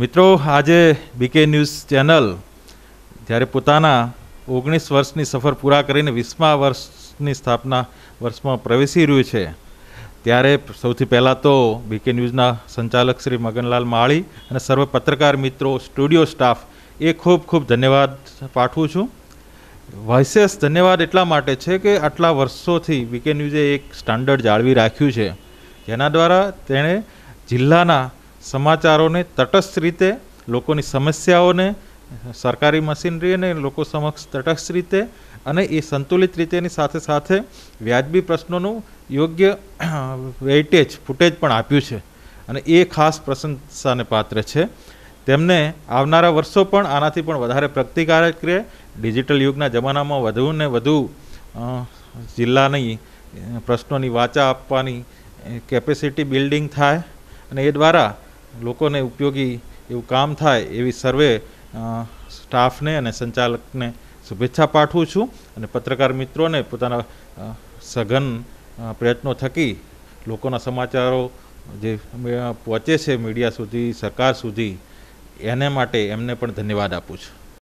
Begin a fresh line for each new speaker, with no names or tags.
મિત્રો આજે બીકે news channel જ્યારે પોતાના ઓગણીસ વર્ષની સફર પૂરા કરીને વીસમા વર્ષની સ્થાપના વર્ષમાં પ્રવેશી રહ્યું છે ત્યારે સૌથી પહેલાં તો બીકે ન્યૂઝના સંચાલક શ્રી મગનલાલ માળી અને સર્વ પત્રકાર મિત્રો સ્ટુડિયો સ્ટાફ એ ખૂબ ખૂબ ધન્યવાદ પાઠવું છું વિશેષ ધન્યવાદ એટલા માટે છે કે આટલા વર્ષોથી વીકે ન્યૂઝે એક સ્ટાન્ડર્ડ જાળવી રાખ્યું છે જેના દ્વારા તેણે જિલ્લાના સમાચારોને તટસ્થ રીતે લોકોની સમસ્યાઓને સરકારી મશીનરીને લોકો સમક્ષ તટસ્થ રીતે અને એ સંતુલિત રીતેની સાથે સાથે વ્યાજબી પ્રશ્નોનું યોગ્ય વેઇટેજ ફૂટેજ પણ આપ્યું છે અને એ ખાસ પ્રશંસાને પાત્ર છે તેમને આવનારા વર્ષો પણ આનાથી પણ વધારે પ્રગતિકારક રહે ડિજિટલ યુગના જમાનામાં વધુ ને વધુ જિલ્લાની પ્રશ્નોની વાચા આપવાની કેપેસિટી બિલ્ડિંગ થાય અને એ દ્વારા લોકોને ઉપયોગી એવું કામ થાય એવી સર્વે સ્ટાફને અને સંચાલકને શુભેચ્છા પાઠવું છું અને પત્રકાર મિત્રોને પોતાના સઘન પ્રયત્નો થકી લોકોના સમાચારો જે પહોંચે છે મીડિયા સુધી સરકાર સુધી એને માટે એમને પણ ધન્યવાદ આપું છું